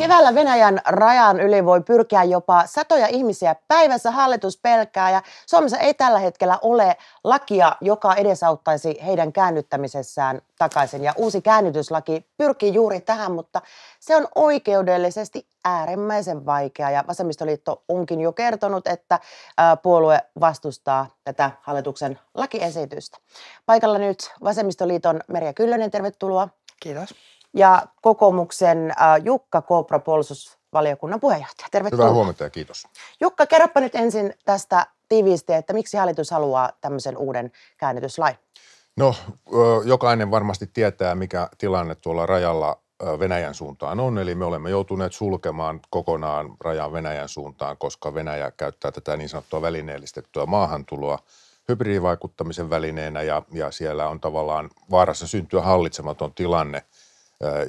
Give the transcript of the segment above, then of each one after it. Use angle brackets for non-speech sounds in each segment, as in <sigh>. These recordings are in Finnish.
Keväällä Venäjän rajan yli voi pyrkiä jopa satoja ihmisiä päivässä, hallitus pelkää ja Suomessa ei tällä hetkellä ole lakia, joka edesauttaisi heidän käännyttämisessään takaisin. Ja uusi käännytyslaki pyrkii juuri tähän, mutta se on oikeudellisesti äärimmäisen vaikea ja Vasemmistoliitto onkin jo kertonut, että puolue vastustaa tätä hallituksen lakiesitystä. Paikalla nyt Vasemmistoliiton Merja Kyllönen, tervetuloa. Kiitos ja kokoomuksen äh, Jukka Kopra puolustusvaliokunnan puheenjohtaja. Tervetuloa. Hyvää huomenta ja kiitos. Jukka, kerropa nyt ensin tästä tiiviisti, että miksi hallitus haluaa tämmöisen uuden käännetyslain? No, jokainen varmasti tietää, mikä tilanne tuolla rajalla Venäjän suuntaan on, eli me olemme joutuneet sulkemaan kokonaan rajan Venäjän suuntaan, koska Venäjä käyttää tätä niin sanottua välineellistettyä maahantuloa hybridivaikuttamisen välineenä ja, ja siellä on tavallaan vaarassa syntyä hallitsematon tilanne,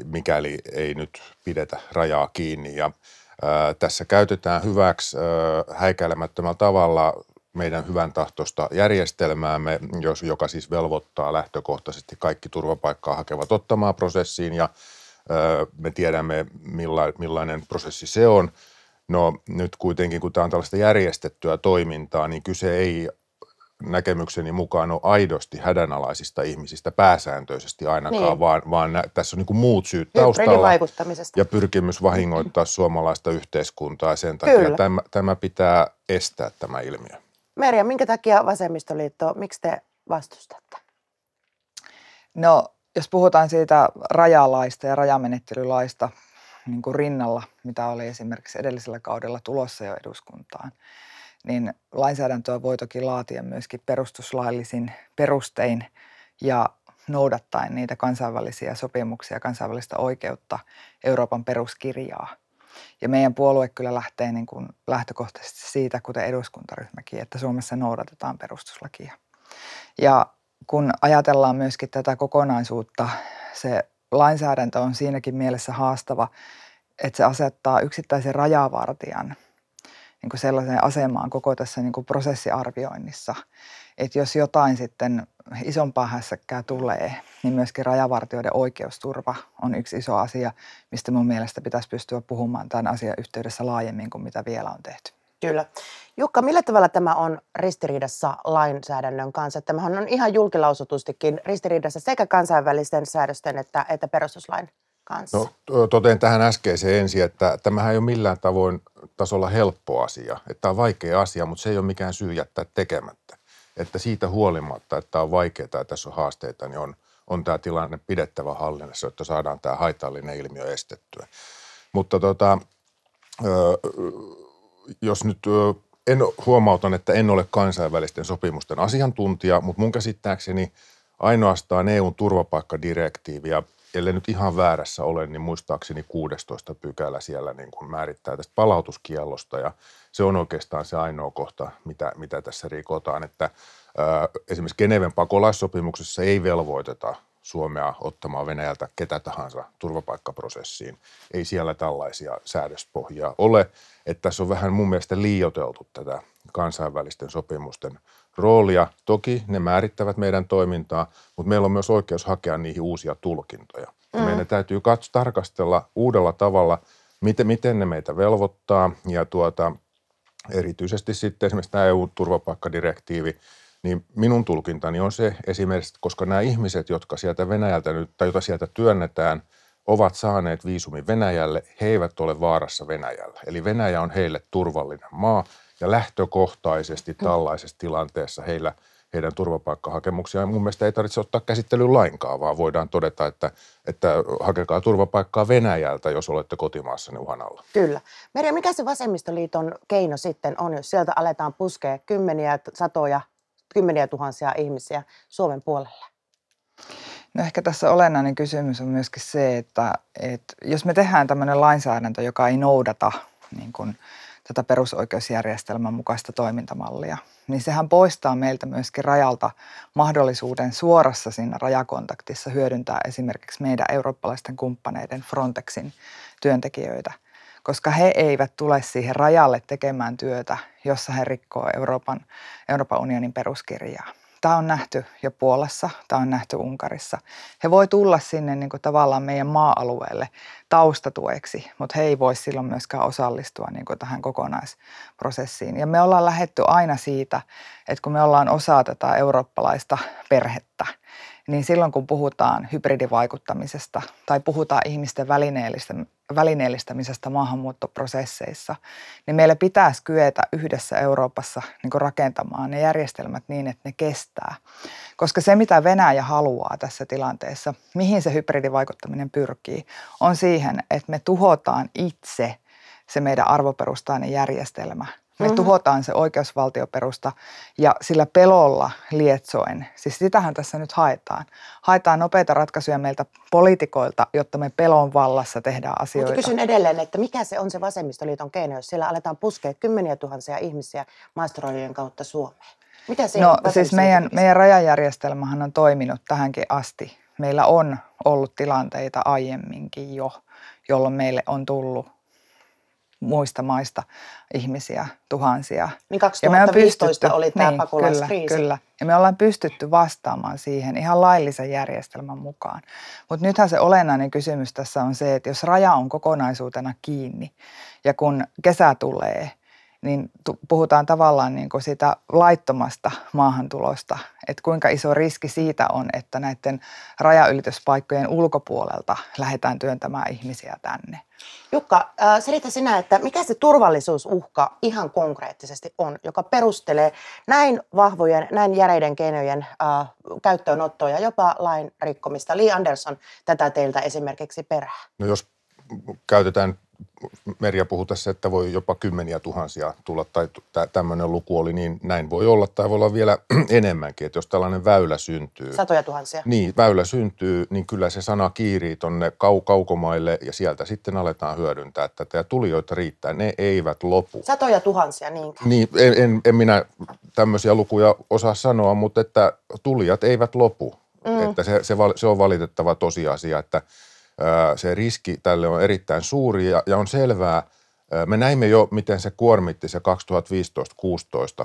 mikäli ei nyt pidetä rajaa kiinni. Ja tässä käytetään hyväksi häikäilemättömällä tavalla meidän hyvän tahtosta järjestelmäämme, joka siis velvoittaa lähtökohtaisesti kaikki turvapaikkaa hakevat ottamaan prosessiin ja me tiedämme millainen prosessi se on. No nyt kuitenkin, kun tämä on tällaista järjestettyä toimintaa, niin kyse ei näkemykseni mukaan ole aidosti hädänalaisista ihmisistä pääsääntöisesti ainakaan, niin. vaan, vaan nä, tässä on niin kuin muut syyt taustalla ja pyrkimys vahingoittaa suomalaista yhteiskuntaa. Sen takia Kyllä. tämä, tämä pitää estää tämä ilmiö. Merja, minkä takia vasemmistoliitto, miksi te vastustatte? No, jos puhutaan siitä rajalaista ja rajamenettelylaista niin kuin rinnalla, mitä oli esimerkiksi edellisellä kaudella tulossa jo eduskuntaan, niin lainsäädäntöä voi toki laatia myöskin perustuslaillisin perustein ja noudattaen niitä kansainvälisiä sopimuksia, kansainvälistä oikeutta, Euroopan peruskirjaa. Ja meidän puolue kyllä lähtee niin kuin lähtökohtaisesti siitä, kuten eduskuntaryhmäkin, että Suomessa noudatetaan perustuslakia. Ja kun ajatellaan myöskin tätä kokonaisuutta, se lainsäädäntö on siinäkin mielessä haastava, että se asettaa yksittäisen rajavartijan – niin kuin sellaiseen asemaan koko tässä niin kuin prosessiarvioinnissa, että jos jotain sitten isompaa hässäkkää tulee, niin myöskin rajavartijoiden oikeusturva on yksi iso asia, mistä mun mielestä pitäisi pystyä puhumaan tämän asian yhteydessä laajemmin kuin mitä vielä on tehty. Kyllä. Jukka, millä tavalla tämä on ristiriidassa lainsäädännön kanssa? Tämähän on ihan julkilausutustikin ristiriidassa sekä kansainvälisten säädösten että, että perustuslain kanssa? No, toteen tähän äskeiseen ensin, että tämähän ei ole millään tavoin tasolla helppo asia. Että tämä on vaikea asia, mutta se ei ole mikään syy jättää tekemättä. Että siitä huolimatta, että tämä on vaikeaa ja tässä on haasteita, niin on, on tämä tilanne pidettävä hallinnassa, että saadaan tämä haitallinen ilmiö estettyä. Mutta tota, jos nyt en huomautan, että en ole kansainvälisten sopimusten asiantuntija, mutta mun käsittääkseni ainoastaan EUn turvapaikkadirektiivi ja ellei nyt ihan väärässä ole, niin muistaakseni 16 pykälä siellä niin kuin määrittää tästä palautuskiellosta ja se on oikeastaan se ainoa kohta, mitä, mitä tässä rikotaan, että ää, esimerkiksi Geneven pakolaissopimuksessa ei velvoiteta Suomea ottamaan Venäjältä ketä tahansa turvapaikkaprosessiin. Ei siellä tällaisia säädöspohjia ole. Että tässä on vähän mun mielestä liioteltu tätä kansainvälisten sopimusten roolia. Toki ne määrittävät meidän toimintaa, mutta meillä on myös oikeus hakea niihin uusia tulkintoja. Mm. Meidän täytyy katso, tarkastella uudella tavalla, miten, miten ne meitä velvoittaa ja tuota, erityisesti sitten esimerkiksi tämä EU-turvapaikkadirektiivi, niin minun tulkintani on se esimerkiksi, koska nämä ihmiset, jotka sieltä Venäjältä nyt, tai joita sieltä työnnetään, ovat saaneet viisumin Venäjälle, he eivät ole vaarassa Venäjällä. Eli Venäjä on heille turvallinen maa ja lähtökohtaisesti mm. tällaisessa tilanteessa heillä – heidän turvapaikkahakemuksiaan. Mun mielestä ei tarvitse ottaa käsittelyyn lainkaan, vaan voidaan todeta, että, että hakekaa turvapaikkaa Venäjältä, jos olette kotimaassanne uhan alla. Kyllä. Merja, mikä se vasemmistoliiton keino sitten on, jos sieltä aletaan puskea kymmeniä, satoja, kymmeniä tuhansia ihmisiä Suomen puolelle? No ehkä tässä olennainen kysymys on myöskin se, että, että jos me tehdään tämmöinen lainsäädäntö, joka ei noudata niin kuin – tätä perusoikeusjärjestelmän mukaista toimintamallia, niin sehän poistaa meiltä myöskin rajalta mahdollisuuden suorassa siinä rajakontaktissa hyödyntää esimerkiksi meidän eurooppalaisten kumppaneiden Frontexin työntekijöitä, koska he eivät tule siihen rajalle tekemään työtä, jossa he rikkoo Euroopan, Euroopan unionin peruskirjaa. Tämä on nähty jo Puolassa, tämä on nähty Unkarissa. He voi tulla sinne niin kuin tavallaan meidän maa-alueelle taustatueksi, mutta he ei voi silloin myöskään osallistua niin kuin tähän kokonaisprosessiin. Ja me ollaan lähetty aina siitä, että kun me ollaan osa tätä eurooppalaista perhettä, niin silloin kun puhutaan hybridivaikuttamisesta tai puhutaan ihmisten välineellistämisestä maahanmuuttoprosesseissa, niin meillä pitäisi kyetä yhdessä Euroopassa niin rakentamaan ne järjestelmät niin, että ne kestää. Koska se, mitä Venäjä haluaa tässä tilanteessa, mihin se hybridivaikuttaminen pyrkii, on siihen, että me tuhotaan itse se meidän arvoperustainen järjestelmä – me mm-hmm. tuhotaan se oikeusvaltioperusta ja sillä pelolla lietsoen, siis sitähän tässä nyt haetaan. Haetaan nopeita ratkaisuja meiltä poliitikoilta, jotta me pelon vallassa tehdään asioita. Mutta kysyn edelleen, että mikä se on se vasemmistoliiton keino, jos siellä aletaan puskea kymmeniä tuhansia ihmisiä maastorajojen kautta Suomeen? Mitä se no siis meidän, meidän rajajärjestelmähän on toiminut tähänkin asti. Meillä on ollut tilanteita aiemminkin jo, jolloin meille on tullut muista maista ihmisiä, tuhansia. Niin 2015 ja me pystytty, oli tämä niin, pakolaiskriisi. Kyllä, kyllä. Ja me ollaan pystytty vastaamaan siihen ihan laillisen järjestelmän mukaan. Mutta nythän se olennainen kysymys tässä on se, että jos raja on kokonaisuutena kiinni ja kun kesä tulee – niin puhutaan tavallaan niin kuin sitä laittomasta maahantulosta, että kuinka iso riski siitä on, että näiden rajaylityspaikkojen ulkopuolelta lähdetään työntämään ihmisiä tänne. Jukka, äh, selitä sinä, että mikä se turvallisuusuhka ihan konkreettisesti on, joka perustelee näin vahvojen, näin järeiden keinojen äh, käyttöönottoa ja jopa lain rikkomista. Li Anderson tätä teiltä esimerkiksi perää. No jos käytetään Merja puhui tässä, että voi jopa kymmeniä tuhansia tulla tai tämmöinen luku oli, niin näin voi olla tai voi olla vielä <clears throat> enemmänkin, että jos tällainen väylä syntyy. Satoja tuhansia. Niin, väylä syntyy, niin kyllä se sana kiirii tuonne kau- kaukomaille ja sieltä sitten aletaan hyödyntää tätä ja tulijoita riittää, ne eivät lopu. Satoja tuhansia, niinkään. Niin, en, en, en minä tämmöisiä lukuja osaa sanoa, mutta että tulijat eivät lopu. Mm. Että se, se, se on valitettava tosiasia, että – se riski tälle on erittäin suuri ja, ja on selvää, me näimme jo, miten se kuormitti se 2015-16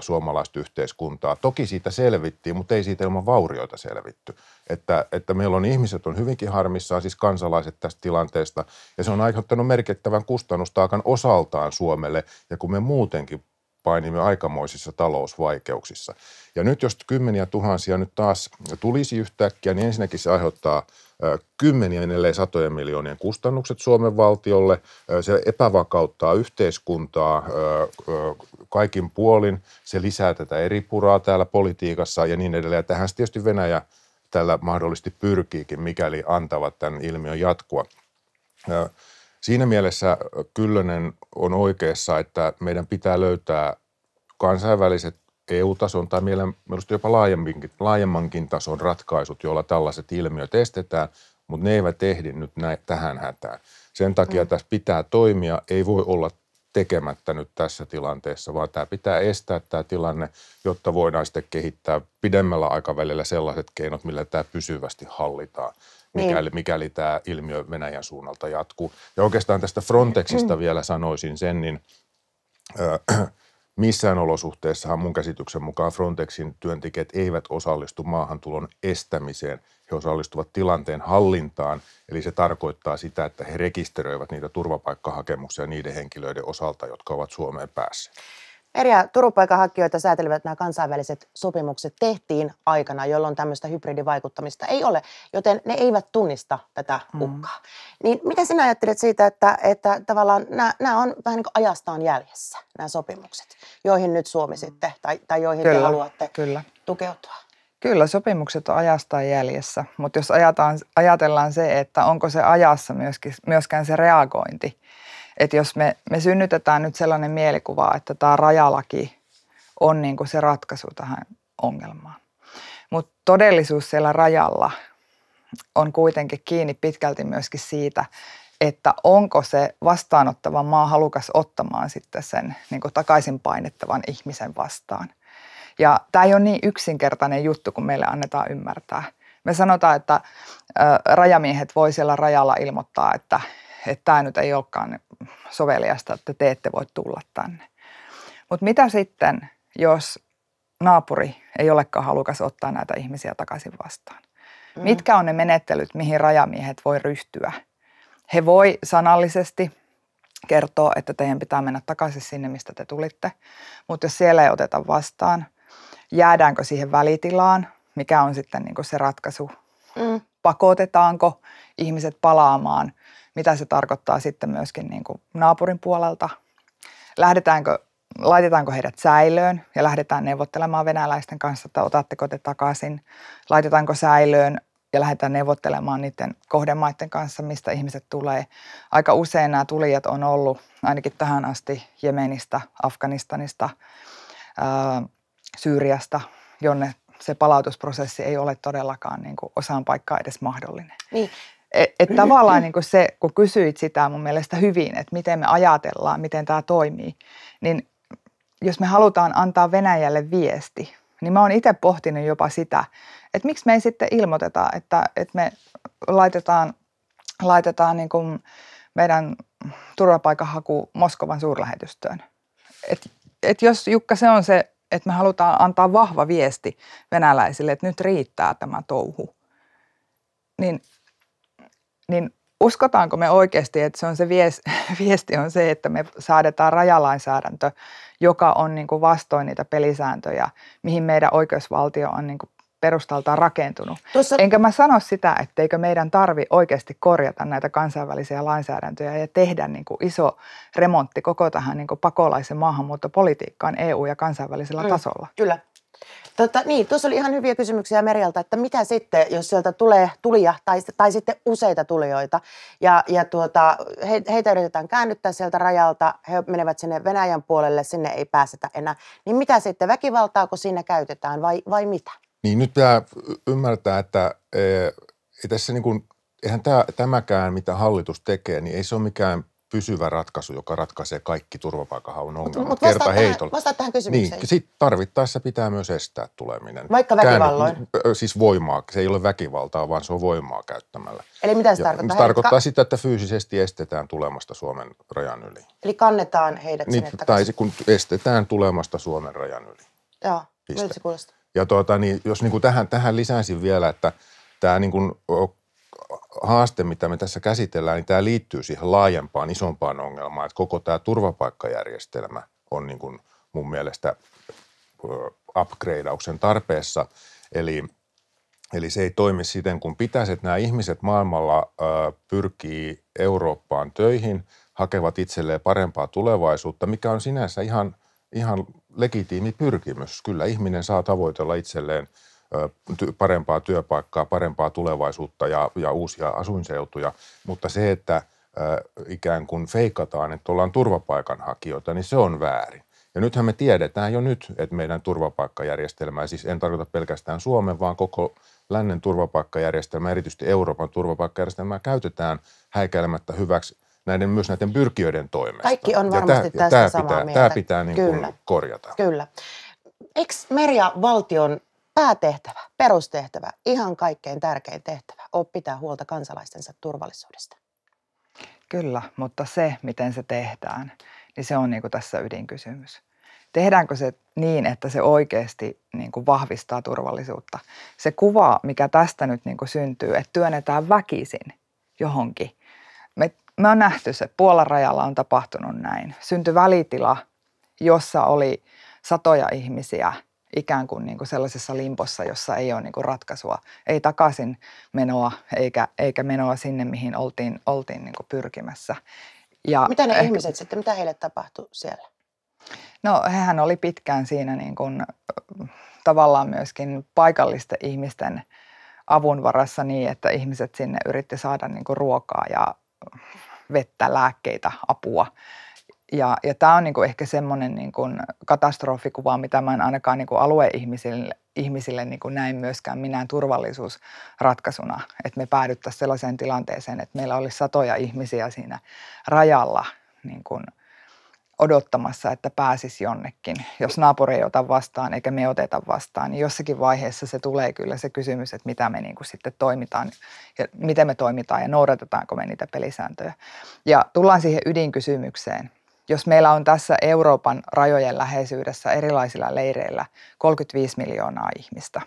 suomalaista yhteiskuntaa. Toki siitä selvittiin, mutta ei siitä ilman vaurioita selvitty. Että, että meillä on ihmiset on hyvinkin harmissaan, siis kansalaiset tästä tilanteesta, ja se on aiheuttanut merkittävän kustannustaakan osaltaan Suomelle, ja kun me muutenkin painimme aikamoisissa talousvaikeuksissa. Ja nyt jos kymmeniä tuhansia nyt taas tulisi yhtäkkiä, niin ensinnäkin se aiheuttaa – kymmenien ellei satojen miljoonien kustannukset Suomen valtiolle. Se epävakauttaa yhteiskuntaa kaikin puolin. Se lisää tätä eri puraa täällä politiikassa ja niin edelleen. Tähän tietysti Venäjä tällä mahdollisesti pyrkiikin, mikäli antavat tämän ilmiön jatkua. Siinä mielessä Kyllönen on oikeassa, että meidän pitää löytää kansainväliset EU-tason tai mielestäni jopa laajemminkin, laajemmankin tason ratkaisut, joilla tällaiset ilmiöt estetään, mutta ne eivät ehdi nyt näin, tähän hätään. Sen takia mm. tässä pitää toimia, ei voi olla tekemättä nyt tässä tilanteessa, vaan tämä pitää estää tämä tilanne, jotta voidaan sitten kehittää pidemmällä aikavälillä sellaiset keinot, millä tämä pysyvästi hallitaan, niin. mikäli, mikäli tämä ilmiö Venäjän suunnalta jatkuu. Ja oikeastaan tästä Frontexista mm. vielä sanoisin sen, niin äh, Missään olosuhteessahan mun käsityksen mukaan Frontexin työntekijät eivät osallistu maahantulon estämiseen. He osallistuvat tilanteen hallintaan, eli se tarkoittaa sitä, että he rekisteröivät niitä turvapaikkahakemuksia niiden henkilöiden osalta, jotka ovat Suomeen päässeet. Eriä turvapaikanhakijoita säätelevät nämä kansainväliset sopimukset tehtiin aikana, jolloin tämmöistä hybridivaikuttamista ei ole, joten ne eivät tunnista tätä mm. uhkaa. Mm. Niin mitä sinä ajattelet siitä, että, että tavallaan nämä, nämä on vähän niin kuin ajastaan jäljessä, nämä sopimukset, joihin nyt Suomi mm. sitten, tai, tai joihin kyllä, te haluatte kyllä. tukeutua? Kyllä, sopimukset on ajastaan jäljessä, mutta jos ajataan, ajatellaan se, että onko se ajassa myöskin, myöskään se reagointi – että jos me, me synnytetään nyt sellainen mielikuva, että tämä rajalaki on niin kuin se ratkaisu tähän ongelmaan. Mutta todellisuus siellä rajalla on kuitenkin kiinni pitkälti myöskin siitä, että onko se vastaanottava maa halukas ottamaan sitten sen niin kuin takaisin painettavan ihmisen vastaan. Ja tämä ei ole niin yksinkertainen juttu, kun meille annetaan ymmärtää. Me sanotaan, että rajamiehet voi siellä rajalla ilmoittaa, että, että tämä nyt ei olekaan soveliasta, että te ette voi tulla tänne. Mutta mitä sitten, jos naapuri ei olekaan halukas ottaa näitä ihmisiä takaisin vastaan? Mm. Mitkä on ne menettelyt, mihin rajamiehet voi ryhtyä? He voi sanallisesti kertoa, että teidän pitää mennä takaisin sinne, mistä te tulitte, mutta jos siellä ei oteta vastaan, jäädäänkö siihen välitilaan, mikä on sitten niinku se ratkaisu, mm. pakotetaanko ihmiset palaamaan – mitä se tarkoittaa sitten myöskin niin kuin naapurin puolelta. Lähdetäänkö, laitetaanko heidät säilöön ja lähdetään neuvottelemaan venäläisten kanssa, että otatteko te takaisin, laitetaanko säilöön ja lähdetään neuvottelemaan niiden kohdemaiden kanssa, mistä ihmiset tulee. Aika usein nämä tulijat on ollut ainakin tähän asti Jemenistä, Afganistanista, ää, Syyriasta, jonne se palautusprosessi ei ole todellakaan niin kuin osaan paikkaa edes mahdollinen. Niin, että et tavallaan niin kuin se, kun kysyit sitä mun mielestä hyvin, että miten me ajatellaan, miten tämä toimii, niin jos me halutaan antaa Venäjälle viesti, niin mä oon itse pohtinut jopa sitä, että miksi me ei sitten ilmoiteta, että, että me laitetaan, laitetaan niin kuin meidän turvapaikanhaku Moskovan suurlähetystöön. Et, et jos Jukka se on se, että me halutaan antaa vahva viesti venäläisille, että nyt riittää tämä touhu, niin niin uskotaanko me oikeasti, että se on se <laughs> viesti on se, että me saadetaan rajalainsäädäntö, joka on niin kuin vastoin niitä pelisääntöjä, mihin meidän oikeusvaltio on niin kuin perustaltaan rakentunut. Tuossa... Enkä mä sano sitä, etteikö meidän tarvi oikeasti korjata näitä kansainvälisiä lainsäädäntöjä ja tehdä niin kuin iso remontti koko tähän niin kuin pakolaisen maahanmuuttopolitiikkaan EU- ja kansainvälisellä mm, tasolla. Kyllä, Tota, niin, tuossa oli ihan hyviä kysymyksiä Merjalta, että mitä sitten, jos sieltä tulee tulija tai, tai sitten useita tulijoita ja, ja tuota, he, heitä yritetään käännyttää sieltä rajalta, he menevät sinne Venäjän puolelle, sinne ei pääsetä enää, niin mitä sitten, väkivaltaa, kun siinä käytetään vai, vai mitä? Niin nyt pitää ymmärtää, että e, ei tässä niin kuin, eihän tämä, tämäkään, mitä hallitus tekee, niin ei se ole mikään pysyvä ratkaisu, joka ratkaisee kaikki turvapaikanhaun ongelmat mut, kerta tähän, heitolla. Vastaa tähän kysymykseen. Niin, sit tarvittaessa pitää myös estää tuleminen. Vaikka väkivalloin? Kään, siis voimaa. Se ei ole väkivaltaa, vaan se on voimaa käyttämällä. Eli mitä se ja, tarkoittaa? Se tarkoittaa sitä, että fyysisesti estetään tulemasta Suomen rajan yli. Eli kannetaan heidät niin, sinne Tai kun estetään tulemasta Suomen rajan yli. Joo, miltä se kuulostaa? Ja tuota, niin, jos niin kuin tähän, tähän lisäisin vielä, että tämä niin kuin haaste, mitä me tässä käsitellään, niin tämä liittyy siihen laajempaan, isompaan ongelmaan, että koko tämä turvapaikkajärjestelmä on niin kuin mun mielestä upgradeauksen tarpeessa. Eli, eli se ei toimi siten kun pitäisi, että nämä ihmiset maailmalla pyrkii Eurooppaan töihin, hakevat itselleen parempaa tulevaisuutta, mikä on sinänsä ihan, ihan legitiimi pyrkimys. Kyllä ihminen saa tavoitella itselleen – parempaa työpaikkaa, parempaa tulevaisuutta ja, ja uusia asuinseutuja, mutta se, että ikään kuin feikataan, että ollaan turvapaikanhakijoita, niin se on väärin. Ja nythän me tiedetään jo nyt, että meidän turvapaikkajärjestelmä, siis en tarkoita pelkästään Suomen, vaan koko lännen turvapaikkajärjestelmää, erityisesti Euroopan turvapaikkajärjestelmää, käytetään häikäilemättä hyväksi näiden, myös näiden pyrkijöiden toimesta. Kaikki on varmasti tämä, tästä tämä samaa pitää, mieltä. Tämä pitää niin Kyllä. Kuin korjata. Kyllä. Eikö Merja valtion päätehtävä, perustehtävä, ihan kaikkein tärkein tehtävä on pitää huolta kansalaistensa turvallisuudesta. Kyllä, mutta se, miten se tehdään, niin se on niin kuin tässä ydinkysymys. Tehdäänkö se niin, että se oikeasti niin kuin vahvistaa turvallisuutta? Se kuva, mikä tästä nyt niin kuin syntyy, että työnnetään väkisin johonkin. Me, me on nähty se, Puolan rajalla on tapahtunut näin. Syntyi välitila, jossa oli satoja ihmisiä – ikään kuin, niin kuin sellaisessa limpossa, jossa ei ole niin kuin ratkaisua, ei takaisin menoa eikä, eikä menoa sinne, mihin oltiin, oltiin niin kuin pyrkimässä. Ja mitä ne ehkä, ihmiset sitten, mitä heille tapahtui siellä? No hehän oli pitkään siinä niin kuin, tavallaan myöskin paikallisten ihmisten avun varassa niin, että ihmiset sinne yritti saada niin kuin ruokaa ja vettä, lääkkeitä, apua ja, ja tämä on niinku ehkä semmoinen niinku katastrofikuva, mitä mä en ainakaan niinku alueihmisille ihmisille niinku näin myöskään minään turvallisuusratkaisuna, että me päädyttäisiin sellaiseen tilanteeseen, että meillä olisi satoja ihmisiä siinä rajalla niinku odottamassa, että pääsisi jonnekin. Jos naapuri ei ota vastaan eikä me oteta vastaan, niin jossakin vaiheessa se tulee kyllä se kysymys, että mitä me niinku sitten toimitaan ja miten me toimitaan ja noudatetaanko me niitä pelisääntöjä. Ja tullaan siihen ydinkysymykseen, jos meillä on tässä Euroopan rajojen läheisyydessä erilaisilla leireillä 35 miljoonaa ihmistä,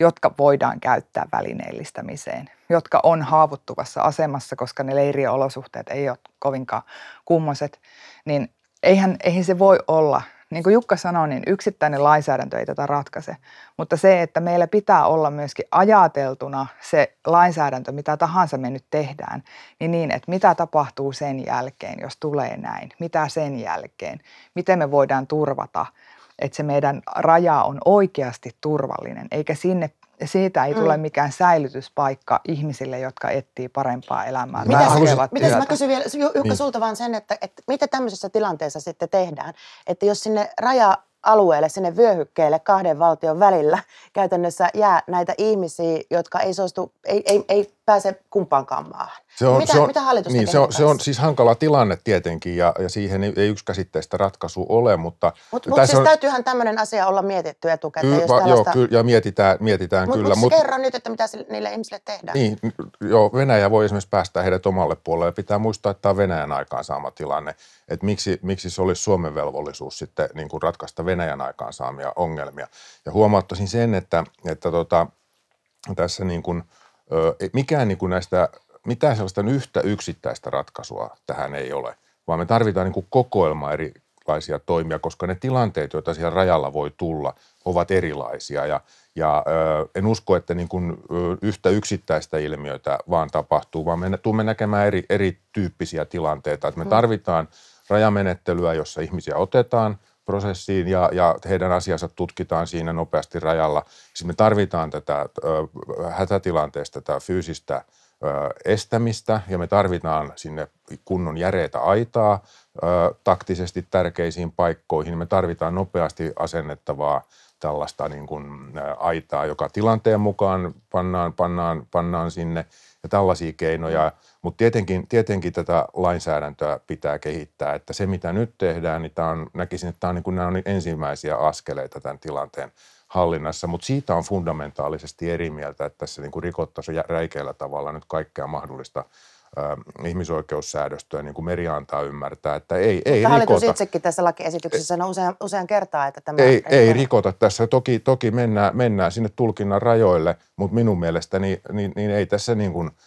jotka voidaan käyttää välineellistämiseen, jotka on haavuttuvassa asemassa, koska ne leiriolosuhteet ei ole kovinkaan kummoset, niin eihän, eihän se voi olla niin kuin Jukka sanoi, niin yksittäinen lainsäädäntö ei tätä ratkaise, mutta se, että meillä pitää olla myöskin ajateltuna se lainsäädäntö, mitä tahansa me nyt tehdään, niin niin, että mitä tapahtuu sen jälkeen, jos tulee näin, mitä sen jälkeen, miten me voidaan turvata, että se meidän raja on oikeasti turvallinen, eikä sinne ja siitä ei tule mm. mikään säilytyspaikka ihmisille, jotka etsii parempaa elämää. Mä halusin, mitäs mä kysyn vielä Jukka niin. sulta vaan sen, että, että mitä tämmöisessä tilanteessa sitten tehdään? Että jos sinne raja alueelle, sinne vyöhykkeelle kahden valtion välillä käytännössä jää näitä ihmisiä, jotka ei suostu, ei, ei, ei pääse kumpaankaan maahan. Se on, mitä, se on, mitä hallitus niin, se on, se on siis hankala tilanne tietenkin ja, ja siihen ei, ei käsitteistä ratkaisu ole, mutta... Mutta siis on... täytyyhän tämmöinen asia olla mietitty etukäteen, kyllä, jos tällaista... Joo, kyllä, ja mietitään, mietitään mut, kyllä. Mutta siis mut... kerro nyt, että mitä sille, niille ihmisille tehdään. Niin, joo, Venäjä voi esimerkiksi päästä heidät omalle puolelle. Pitää muistaa, että tämä on Venäjän aikaansaama tilanne. Että miksi, miksi se olisi Suomen velvollisuus sitten niin kuin ratkaista Venäjän aikaansaamia ongelmia. Ja huomauttaisin sen, että, että tota, tässä niin kuin – mikään niin kuin näistä, mitään sellaista yhtä yksittäistä ratkaisua tähän ei ole, vaan me tarvitaan niin kuin kokoelma erilaisia toimia, koska ne tilanteet, joita siellä rajalla voi tulla, ovat erilaisia. Ja, ja en usko, että niin kuin yhtä yksittäistä ilmiötä vaan tapahtuu, vaan me tulemme näkemään eri, erityyppisiä tilanteita. Että me mm. tarvitaan rajamenettelyä, jossa ihmisiä otetaan – prosessiin ja, ja heidän asiansa tutkitaan siinä nopeasti rajalla. Siis me tarvitaan tätä ö, hätätilanteesta tätä fyysistä ö, estämistä ja me tarvitaan sinne kunnon järeitä aitaa taktisesti tärkeisiin paikkoihin. Me tarvitaan nopeasti asennettavaa tällaista niin kuin aitaa, joka tilanteen mukaan pannaan, pannaan, pannaan sinne ja tällaisia keinoja. Mutta tietenkin, tietenkin tätä lainsäädäntöä pitää kehittää, että se mitä nyt tehdään, niin tämä on, näkisin, että tämä on, niin kuin, nämä on ensimmäisiä askeleita tämän tilanteen hallinnassa, mutta siitä on fundamentaalisesti eri mieltä, että tässä niin kuin rikottaisiin räikeällä tavalla nyt kaikkea mahdollista ihmisoikeussäädöstöä, niin kuin meri antaa ymmärtää, että ei, ei Mutta rikota. itsekin tässä lakiesityksessä on usean, usean kertaa, että tämä... Ei, ei, rikota tässä. Toki, toki mennään, mennään sinne tulkinnan rajoille, mutta minun mielestäni niin, niin, niin ei tässä niin kuin –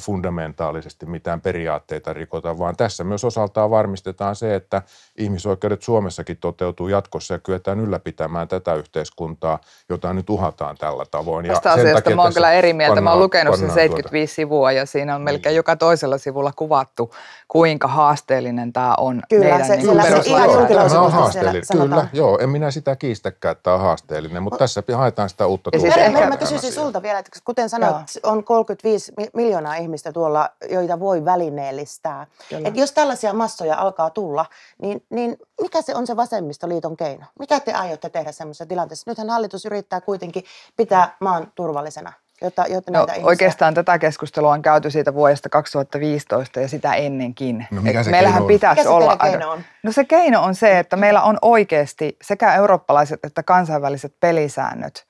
fundamentaalisesti mitään periaatteita rikota, vaan tässä myös osaltaan varmistetaan se, että ihmisoikeudet Suomessakin toteutuu jatkossa ja kyetään ylläpitämään tätä yhteiskuntaa, jota nyt uhataan tällä tavoin. Tästä ja asiasta mä oon kyllä eri mieltä. Pannaan, mä oon lukenut sen 75 tuota. sivua ja siinä on melkein mm. joka toisella sivulla kuvattu, kuinka haasteellinen tämä on. Kyllä, se, niin se, se se, se on haasteellinen. kyllä, joo, en minä sitä kiistäkään, että tämä on haasteellinen, mutta tässä haetaan sitä uutta. tuota. mä kysyisin sulta vielä, että kuten sanoit, on 35 miljoonaa miljoonaa ihmistä tuolla, joita voi välineellistää. Et jos tällaisia massoja alkaa tulla, niin, niin mikä se on se vasemmistoliiton keino? Mitä te aiotte tehdä semmoisessa tilanteessa? Nythän hallitus yrittää kuitenkin pitää maan turvallisena. Jotta, jotta no, ihmisiä... Oikeastaan tätä keskustelua on käyty siitä vuodesta 2015 ja sitä ennenkin. No, mikä se meillähän keino on? pitäisi mikä olla. Se keino on? No se keino on se, että meillä on oikeasti sekä eurooppalaiset että kansainväliset pelisäännöt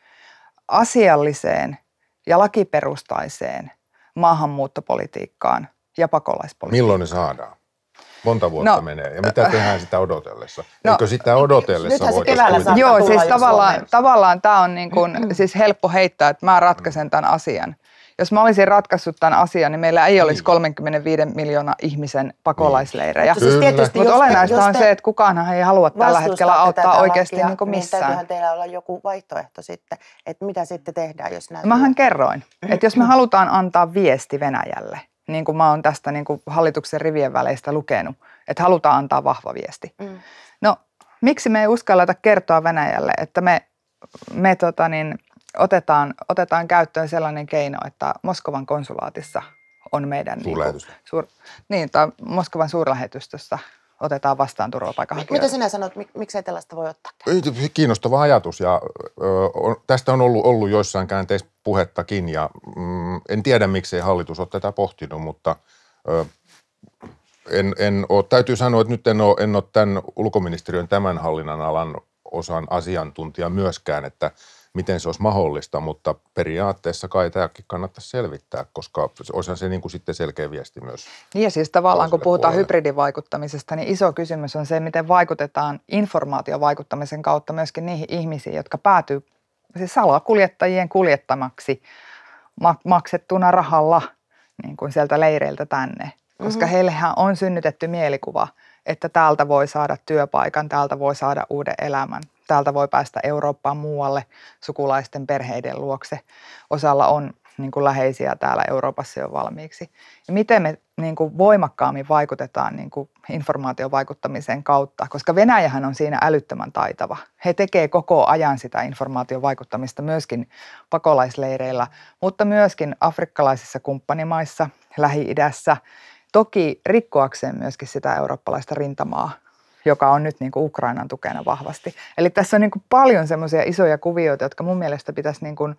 asialliseen ja lakiperustaiseen maahanmuuttopolitiikkaan ja pakolaispolitiikkaan. Milloin ne saadaan? Monta vuotta no, menee. Ja mitä tehdään sitä odotellessa? No, Eikö sitä odotellessa se keväällä saa Joo, siis tavallaan, tavallaan tämä on niin kuin, siis helppo heittää, että mä ratkaisen tämän asian. Jos mä olisin ratkaissut tämän asian, niin meillä ei olisi 35 niin. miljoonaa ihmisen pakolaisleirejä. Mutta siis Mut olennaista on se, että kukaan ei halua tällä hetkellä auttaa oikeasti niin kuin niinku missään. Niin teillä olla joku vaihtoehto sitten, että mitä sitten tehdään, jos näin... Mähän kerroin, että jos me halutaan antaa viesti Venäjälle, niin kuin mä oon tästä niin kuin hallituksen rivien väleistä lukenut, että halutaan antaa vahva viesti. Mm. No, miksi me ei uskalleta kertoa Venäjälle, että me, me tota niin, otetaan, otetaan käyttöön sellainen keino, että Moskovan konsulaatissa on meidän... Niinku Suurlähetystö. Niin, kuin, suur, niin tai Moskovan suurlähetystössä otetaan vastaan turvapaikanhakijoita. Mitä sinä sanot, mik, miksei tällaista voi ottaa? Kiinnostava ajatus ja ö, tästä on ollut, ollut joissain käänteissä puhettakin ja mm, en tiedä miksei hallitus ole tätä pohtinut, mutta ö, en, en ole, täytyy sanoa, että nyt en ole, en ole tämän ulkoministeriön tämän hallinnan alan osan asiantuntija myöskään, että miten se olisi mahdollista, mutta periaatteessa kai tämäkin kannattaisi selvittää, koska olisihan se niin kuin sitten selkeä viesti myös. Niin ja siis tavallaan kun puhutaan puolelle. hybridivaikuttamisesta, niin iso kysymys on se, miten vaikutetaan informaatiovaikuttamisen kautta myöskin niihin ihmisiin, jotka päätyy siis salakuljettajien kuljettamaksi maksettuna rahalla niin kuin sieltä leireiltä tänne koska mm-hmm. heillehän on synnytetty mielikuva, että täältä voi saada työpaikan, täältä voi saada uuden elämän, täältä voi päästä Eurooppaan muualle sukulaisten perheiden luokse. Osalla on niin kuin läheisiä täällä Euroopassa jo valmiiksi. Ja miten me niin kuin voimakkaammin vaikutetaan niin kuin informaatiovaikuttamisen kautta, koska Venäjähän on siinä älyttömän taitava. He tekevät koko ajan sitä informaatiovaikuttamista myöskin pakolaisleireillä, mutta myöskin afrikkalaisissa kumppanimaissa, Lähi-idässä – Toki rikkoakseen myöskin sitä eurooppalaista rintamaa, joka on nyt niin kuin Ukrainan tukena vahvasti. Eli tässä on niin kuin paljon semmoisia isoja kuvioita, jotka mun mielestä pitäisi niin kuin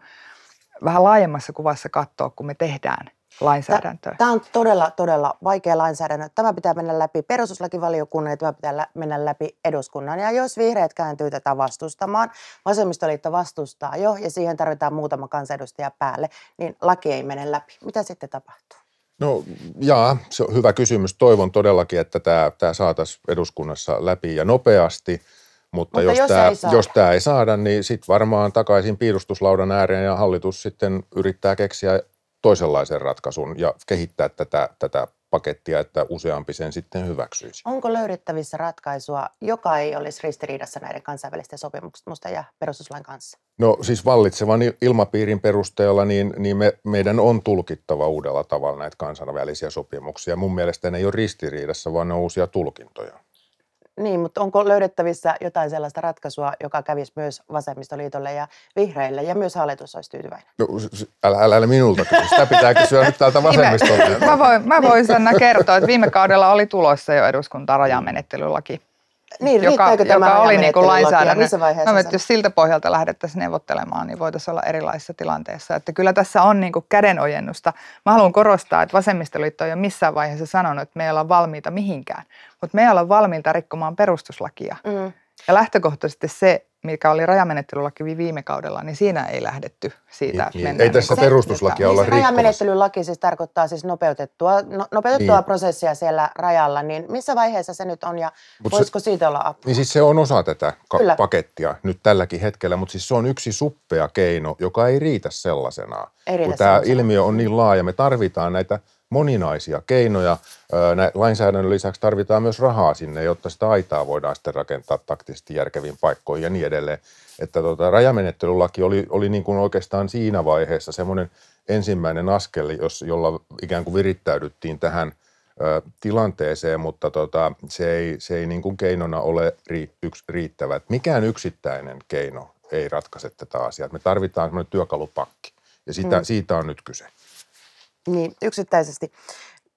vähän laajemmassa kuvassa katsoa, kun me tehdään lainsäädäntöä. Tämä on todella, todella vaikea lainsäädäntö. Tämä pitää mennä läpi perustuslakivaliokunnan ja tämä pitää mennä läpi eduskunnan. Ja jos vihreät kääntyy tätä vastustamaan, vasemmistoliitto vastustaa jo ja siihen tarvitaan muutama kansanedustaja päälle, niin laki ei mene läpi. Mitä sitten tapahtuu? No jaa, se on hyvä kysymys. Toivon todellakin, että tämä, tämä saataisiin eduskunnassa läpi ja nopeasti. Mutta, Mutta jos, jos, tämä, ei saada. jos tämä ei saada, niin sitten varmaan takaisin piirustuslaudan ääreen ja hallitus sitten yrittää keksiä toisenlaisen ratkaisun ja kehittää tätä, tätä pakettia, että useampi sen sitten hyväksyisi. Onko löydettävissä ratkaisua, joka ei olisi ristiriidassa näiden kansainvälisten sopimusten ja perustuslain kanssa? No siis vallitsevan ilmapiirin perusteella niin, niin me, meidän on tulkittava uudella tavalla näitä kansainvälisiä sopimuksia. Mun mielestä ne ei ole ristiriidassa, vaan ne on uusia tulkintoja. Niin, mutta onko löydettävissä jotain sellaista ratkaisua, joka kävisi myös vasemmistoliitolle ja vihreille ja myös hallitus olisi tyytyväinen? No, älä, älä, älä minulta kun Sitä pitää kysyä nyt täältä vasemmistolta. mä voin, mä voin Sanna kertoa, että viime kaudella oli tulossa jo eduskuntarajamenettelylaki niin, joka, joka oli niin kuin lainsäädännön. Missä vaiheessa no, jos siltä pohjalta lähdettäisiin neuvottelemaan, niin voitaisiin olla erilaisissa tilanteissa. Että kyllä tässä on niin kuin kädenojennusta. Mä haluan korostaa, että vasemmistoliitto ei ole missään vaiheessa sanonut, että me ei olla valmiita mihinkään. Mutta me ei olla valmiita rikkomaan perustuslakia. Mm. Ja lähtökohtaisesti se mikä oli rajamenettelylaki viime kaudella, niin siinä ei lähdetty siitä. Niin, niin. Ei tässä perustuslakia olla rikkomassa. Rajamenettelylaki siis tarkoittaa siis nopeutettua, no, nopeutettua niin. prosessia siellä rajalla, niin missä vaiheessa se nyt on ja Mut voisiko se, siitä olla apua? Niin siis se on osa tätä ka- Kyllä. pakettia nyt tälläkin hetkellä, mutta siis se on yksi suppea keino, joka ei riitä sellaisenaan. kun tämä ilmiö on niin laaja, me tarvitaan näitä – moninaisia keinoja. Lainsäädännön lisäksi tarvitaan myös rahaa sinne, jotta sitä aitaa voidaan sitten rakentaa taktisesti järkeviin paikkoihin ja niin edelleen. Että tota, rajamenettelylaki oli, oli niin kuin oikeastaan siinä vaiheessa semmoinen ensimmäinen askel, jos, jolla ikään kuin virittäydyttiin tähän ö, tilanteeseen, mutta tota, se ei, se ei niin kuin keinona ole ri, yks, riittävä. Että mikään yksittäinen keino ei ratkaise tätä asiaa. Me tarvitaan semmoinen työkalupakki ja sitä, mm. siitä on nyt kyse. Niin, yksittäisesti.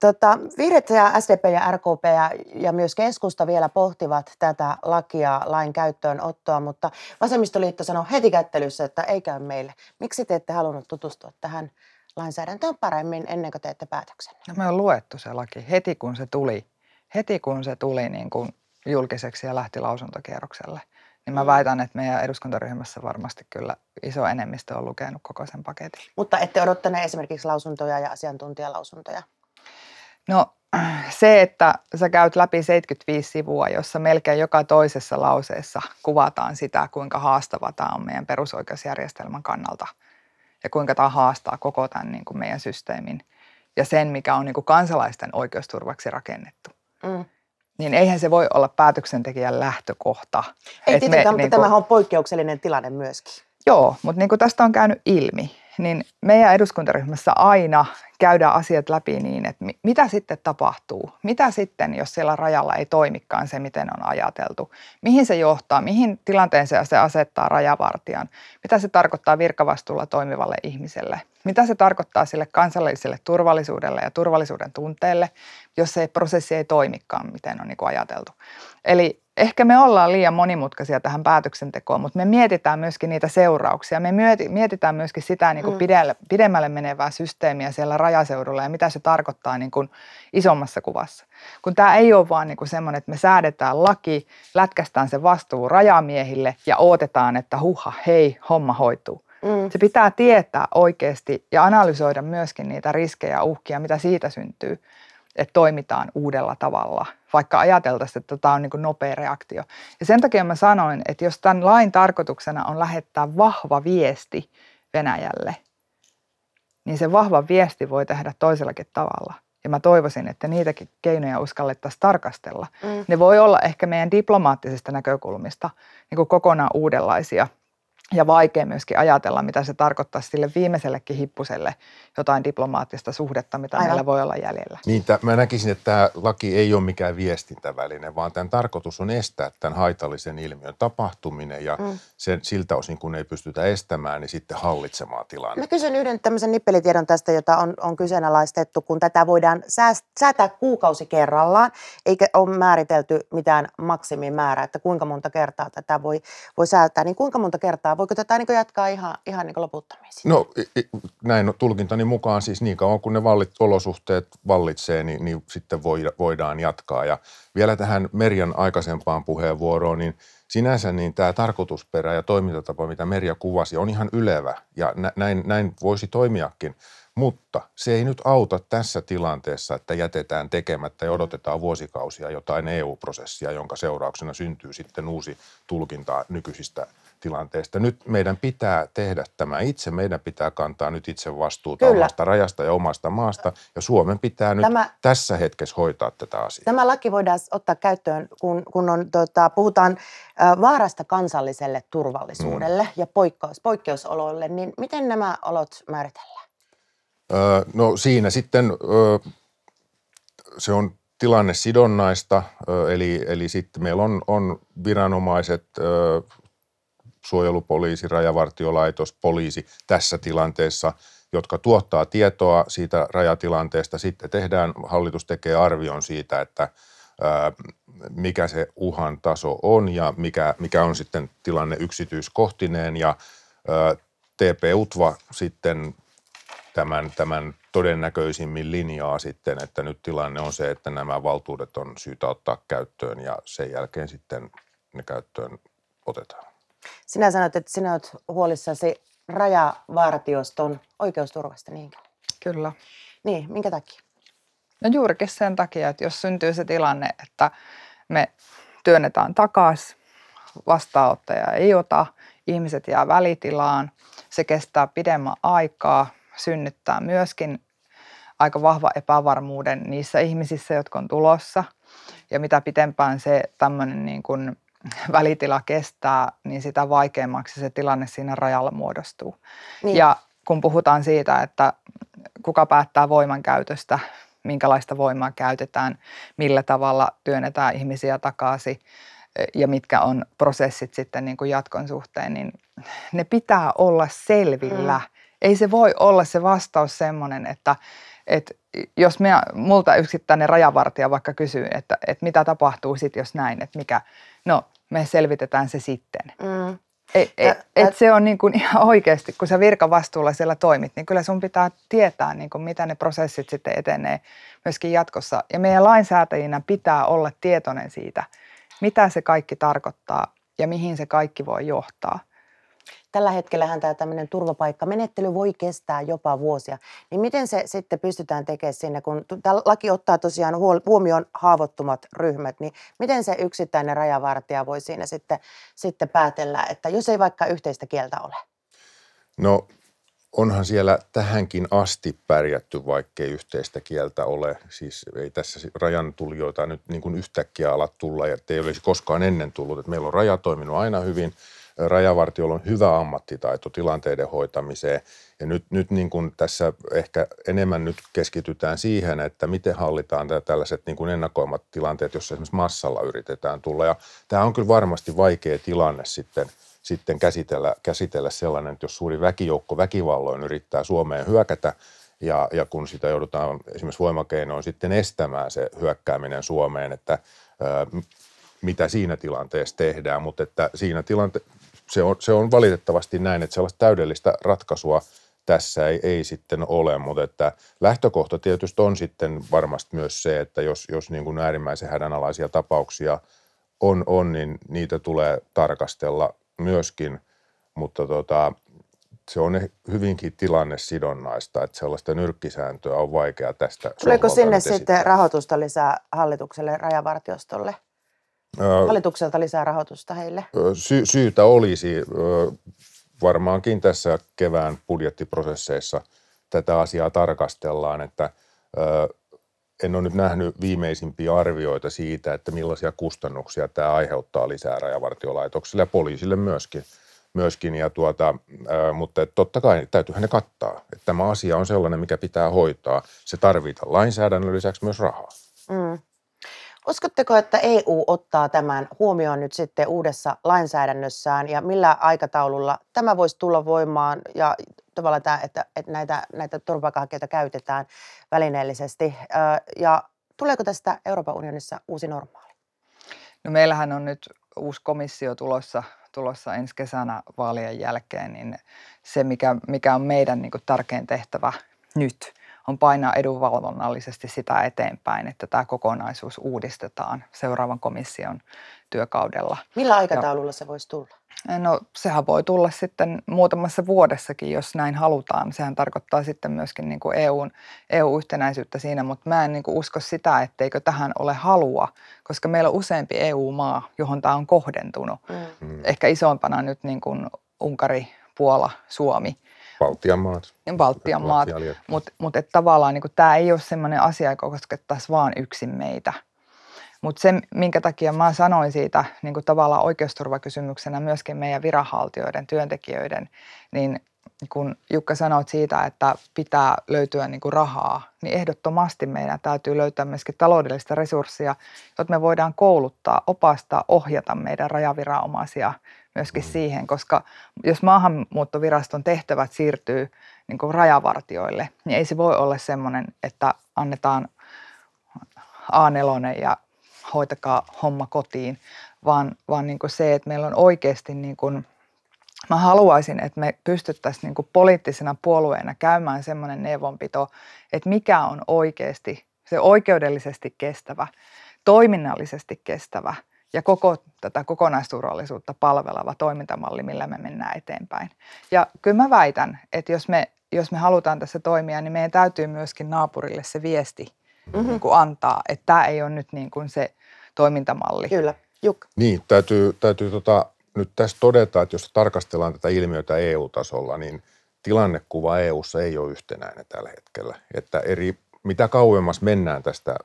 Tota, vihreät ja SDP ja RKP ja, ja myös keskusta vielä pohtivat tätä lakia, lain käyttöönottoa, mutta vasemmistoliitto sanoi heti kättelyssä, että ei käy meille. Miksi te ette halunnut tutustua tähän lainsäädäntöön paremmin ennen kuin teette päätöksen? No me on luettu se laki heti kun se tuli, heti kun se tuli niin kuin julkiseksi ja lähti lausuntokierrokselle – niin mä väitän, että meidän eduskuntaryhmässä varmasti kyllä iso enemmistö on lukenut koko sen paketin. Mutta ette odottaneet esimerkiksi lausuntoja ja asiantuntijalausuntoja? No se, että sä käyt läpi 75 sivua, jossa melkein joka toisessa lauseessa kuvataan sitä, kuinka haastava tämä on meidän perusoikeusjärjestelmän kannalta ja kuinka tämä haastaa koko tämän niin kuin meidän systeemin ja sen, mikä on niin kuin kansalaisten oikeusturvaksi rakennettu. Mm niin eihän se voi olla päätöksentekijän lähtökohta. Ei tietenkään, me, mutta niin kuin, on poikkeuksellinen tilanne myöskin. Joo, mutta niin kuin tästä on käynyt ilmi, niin meidän eduskuntaryhmässä aina käydään asiat läpi niin, että mitä sitten tapahtuu, mitä sitten, jos siellä rajalla ei toimikaan se, miten on ajateltu, mihin se johtaa, mihin tilanteeseen se asettaa rajavartijan, mitä se tarkoittaa virkavastuulla toimivalle ihmiselle, mitä se tarkoittaa sille kansalliselle turvallisuudelle ja turvallisuuden tunteelle, jos se prosessi ei toimikaan, miten on niin kuin ajateltu. Eli ehkä me ollaan liian monimutkaisia tähän päätöksentekoon, mutta me mietitään myöskin niitä seurauksia. Me mietitään myöskin sitä niin kuin mm. pidemmälle menevää systeemiä siellä rajaseudulla ja mitä se tarkoittaa niin kuin isommassa kuvassa. Kun tämä ei ole vaan niin kuin semmoinen, että me säädetään laki, lätkästään se vastuu rajamiehille ja odotetaan, että huha, hei, homma hoituu. Mm. Se pitää tietää oikeasti ja analysoida myöskin niitä riskejä ja uhkia, mitä siitä syntyy, että toimitaan uudella tavalla, vaikka ajateltaisiin, että tämä on niin nopea reaktio. Ja sen takia mä sanoin, että jos tämän lain tarkoituksena on lähettää vahva viesti Venäjälle – niin se vahva viesti voi tehdä toisellakin tavalla. Ja mä toivoisin, että niitäkin keinoja uskallettaisiin tarkastella. Mm. Ne voi olla ehkä meidän diplomaattisista näkökulmista niin kuin kokonaan uudenlaisia – ja vaikea myöskin ajatella, mitä se tarkoittaa sille viimeisellekin hippuselle jotain diplomaattista suhdetta, mitä Aivan. meillä voi olla jäljellä. Niin, t- mä näkisin, että tämä laki ei ole mikään viestintäväline, vaan tämän tarkoitus on estää tämän haitallisen ilmiön tapahtuminen ja mm. sen, siltä osin, kun ei pystytä estämään, niin sitten hallitsemaan tilannetta. Mä kysyn yhden tämmöisen nippelitiedon tästä, jota on, on kyseenalaistettu, kun tätä voidaan säätää kuukausi kerrallaan, eikä ole määritelty mitään maksimimäärää, että kuinka monta kertaa tätä voi, voi säätää, niin kuinka monta kertaa Voiko tätä niin jatkaa ihan, ihan niin loputtomiin? Sitten? No näin tulkintani mukaan siis niin kauan kun ne vallit, olosuhteet vallitsee, niin, niin sitten voidaan jatkaa. Ja vielä tähän Merjan aikaisempaan puheenvuoroon, niin sinänsä niin tämä tarkoitusperä ja toimintatapa, mitä Merja kuvasi, on ihan ylevä ja näin, näin voisi toimiakin. Mutta se ei nyt auta tässä tilanteessa, että jätetään tekemättä ja odotetaan vuosikausia jotain EU-prosessia, jonka seurauksena syntyy sitten uusi tulkinta nykyisistä tilanteesta. Nyt meidän pitää tehdä tämä itse, meidän pitää kantaa nyt itse vastuuta Kyllä. omasta rajasta ja omasta maasta, ja Suomen pitää nyt tämä, tässä hetkessä hoitaa tätä asiaa. Tämä laki voidaan ottaa käyttöön, kun, kun on, tota, puhutaan vaarasta kansalliselle turvallisuudelle mm. ja poikkeus, poikkeusoloille, niin miten nämä olot määritellään? Öö, no siinä sitten öö, se on tilanne sidonnaista, eli, eli sitten meillä on, on viranomaiset, suojelupoliisi, rajavartiolaitos, poliisi tässä tilanteessa, jotka tuottaa tietoa siitä rajatilanteesta. Sitten tehdään, hallitus tekee arvion siitä, että mikä se uhan taso on ja mikä, mikä on sitten tilanne yksityiskohtineen ja TP-UTVA sitten tämän, tämän todennäköisimmin linjaa sitten, että nyt tilanne on se, että nämä valtuudet on syytä ottaa käyttöön ja sen jälkeen sitten ne käyttöön otetaan. Sinä sanoit, että sinä olet huolissasi rajavartioston oikeusturvasta, niinkö? Kyllä. Niin, minkä takia? No juurikin sen takia, että jos syntyy se tilanne, että me työnnetään takaisin, vastaanottaja ei ota, ihmiset jää välitilaan, se kestää pidemmän aikaa, synnyttää myöskin aika vahva epävarmuuden niissä ihmisissä, jotka on tulossa. Ja mitä pitempään se tämmöinen niin kuin <laughs> välitila kestää, niin sitä vaikeammaksi se tilanne siinä rajalla muodostuu. Niin. Ja kun puhutaan siitä, että kuka päättää voimankäytöstä, minkälaista voimaa käytetään, millä tavalla työnnetään ihmisiä takaisin ja mitkä on prosessit sitten niin kuin jatkon suhteen, niin ne pitää olla selvillä. Mm. Ei se voi olla se vastaus semmoinen, että, että jos minä, multa yksittäinen rajavartija vaikka kysyy, että, että mitä tapahtuu sitten, jos näin, että mikä, no me selvitetään se sitten. Mm. E, e, et, et, et se on niin kuin <laughs> ihan oikeasti, kun sä virkavastuulla siellä toimit, niin kyllä sun pitää tietää, niin kuin mitä ne prosessit sitten etenee myöskin jatkossa. Ja meidän lainsäätäjinä pitää olla tietoinen siitä, mitä se kaikki tarkoittaa ja mihin se kaikki voi johtaa. Tällä hetkellähän tämä tämmöinen turvapaikkamenettely voi kestää jopa vuosia. Niin miten se sitten pystytään tekemään siinä, kun tämä laki ottaa tosiaan huomioon haavoittumat ryhmät, niin miten se yksittäinen rajavartija voi siinä sitten, sitten päätellä, että jos ei vaikka yhteistä kieltä ole? No onhan siellä tähänkin asti pärjätty, vaikkei yhteistä kieltä ole. Siis ei tässä rajan tulijoita nyt niin kuin yhtäkkiä alat tulla ja ei olisi koskaan ennen tullut. Et meillä on raja toiminut aina hyvin rajavartiolla on hyvä ammattitaito tilanteiden hoitamiseen. Ja nyt, nyt niin kuin tässä ehkä enemmän nyt keskitytään siihen, että miten hallitaan tämä tällaiset niin kuin ennakoimat tilanteet, jossa esimerkiksi massalla yritetään tulla. Ja tämä on kyllä varmasti vaikea tilanne sitten sitten käsitellä, käsitellä sellainen, että jos suuri väkijoukko väkivalloin yrittää Suomeen hyökätä, ja, ja kun sitä joudutaan esimerkiksi voimakeinoin sitten estämään se hyökkääminen Suomeen, että ö, mitä siinä tilanteessa tehdään, mutta että siinä tilante- se on, se on valitettavasti näin, että sellaista täydellistä ratkaisua tässä ei, ei sitten ole, mutta että lähtökohta tietysti on sitten varmasti myös se, että jos, jos niin kuin äärimmäisen hädänalaisia tapauksia on, on, niin niitä tulee tarkastella myöskin, mutta tota, se on hyvinkin sidonnaista, että sellaista nyrkkisääntöä on vaikea tästä. Tuleeko sinne sitten rahoitusta lisää hallitukselle rajavartiostolle? Hallitukselta lisää rahoitusta heille? Sy- syytä olisi varmaankin tässä kevään budjettiprosesseissa tätä asiaa tarkastellaan, että en ole nyt nähnyt viimeisimpiä arvioita siitä, että millaisia kustannuksia tämä aiheuttaa lisää rajavartiolaitoksille ja poliisille myöskin. myöskin ja tuota, mutta totta kai täytyyhän ne kattaa. Että tämä asia on sellainen, mikä pitää hoitaa. Se tarvitaan lainsäädännön lisäksi myös rahaa. Mm. Uskotteko, että EU ottaa tämän huomioon nyt sitten uudessa lainsäädännössään ja millä aikataululla tämä voisi tulla voimaan ja tavallaan tämä, että, että näitä, näitä turvapaikanhakijoita käytetään välineellisesti ja tuleeko tästä Euroopan unionissa uusi normaali? No meillähän on nyt uusi komissio tulossa, tulossa ensi kesänä vaalien jälkeen, niin se mikä, mikä on meidän niin kuin, tärkein tehtävä nyt on painaa edunvalvonnallisesti sitä eteenpäin, että tämä kokonaisuus uudistetaan seuraavan komission työkaudella. Millä aikataululla ja, se voisi tulla? No sehän voi tulla sitten muutamassa vuodessakin, jos näin halutaan. Sehän tarkoittaa sitten myöskin niin kuin EUn, EU-yhtenäisyyttä siinä, mutta mä en niin kuin usko sitä, etteikö tähän ole halua, koska meillä on useampi EU-maa, johon tämä on kohdentunut. Mm. mm. Ehkä isompana nyt niin kuin Unkari, Puola, Suomi – Baltian maat. Baltian maat, mutta mut, tavallaan niin tämä ei ole sellainen asia, joka koskettaisi vain yksin meitä. Mutta se, minkä takia mä sanoin siitä niin tavallaan oikeusturvakysymyksenä myöskin meidän viranhaltijoiden, työntekijöiden, niin kun Jukka sanoit siitä, että pitää löytyä niin kuin rahaa, niin ehdottomasti meidän täytyy löytää myöskin taloudellista resurssia, jotta me voidaan kouluttaa, opastaa, ohjata meidän rajaviranomaisia myöskin siihen, koska jos maahanmuuttoviraston tehtävät siirtyy niin kuin rajavartioille, niin ei se voi olla semmoinen, että annetaan A4 ja hoitakaa homma kotiin, vaan, vaan niin kuin se, että meillä on oikeasti niin kuin, mä haluaisin, että me pystyttäisiin niin kuin poliittisena puolueena käymään semmoinen neuvonpito, että mikä on oikeasti se oikeudellisesti kestävä, toiminnallisesti kestävä – ja koko tätä kokonaisturvallisuutta palveleva toimintamalli, millä me mennään eteenpäin. Ja kyllä mä väitän, että jos me, jos me halutaan tässä toimia, niin meidän täytyy myöskin naapurille se viesti mm-hmm. niin kuin antaa, että tämä ei ole nyt niin kuin se toimintamalli. Kyllä, Juk. Niin, täytyy, täytyy tota, nyt tässä todeta, että jos tarkastellaan tätä ilmiötä EU-tasolla, niin tilannekuva EU:ssa ei ole yhtenäinen tällä hetkellä. Että eri, mitä kauemmas mennään tästä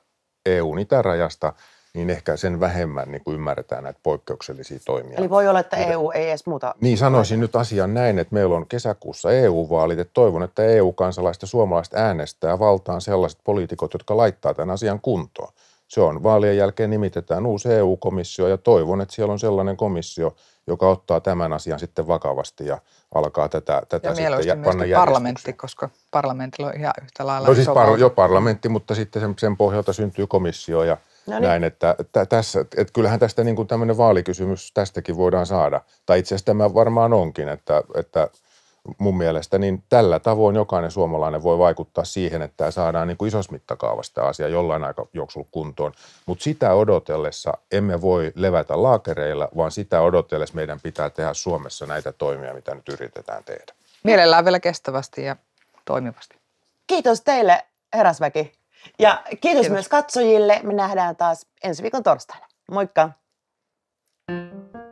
eu itärajasta – niin ehkä sen vähemmän niin kuin ymmärretään näitä poikkeuksellisia toimia. Eli voi olla, että EU ei edes muuta. Niin sanoisin nyt asian näin, että meillä on kesäkuussa EU-vaalit, että toivon, että EU-kansalaiset ja suomalaiset äänestää valtaan sellaiset poliitikot, jotka laittaa tämän asian kuntoon. Se on vaalien jälkeen nimitetään uusi EU-komissio ja toivon, että siellä on sellainen komissio, joka ottaa tämän asian sitten vakavasti ja alkaa tätä, tätä ja sitten ja panna parlamentti, koska parlamentilla on ihan yhtä lailla. No siis par- jo parlamentti, mutta sitten sen, sen pohjalta syntyy komissio ja – No niin. Näin, että, että tässä, että kyllähän tästä niin kuin tämmöinen vaalikysymys tästäkin voidaan saada. Tai itse asiassa tämä varmaan onkin, että, että mun mielestä niin tällä tavoin jokainen suomalainen voi vaikuttaa siihen, että saadaan niin kuin isossa mittakaavassa tämä asia jollain aikajuoksulla kuntoon. Mutta sitä odotellessa emme voi levätä laakereilla, vaan sitä odotellessa meidän pitää tehdä Suomessa näitä toimia, mitä nyt yritetään tehdä. Mielellään vielä kestävästi ja toimivasti. Kiitos teille, Herrasväki. Ja kiitos, kiitos myös katsojille. Me nähdään taas ensi viikon torstaina. Moikka! thank you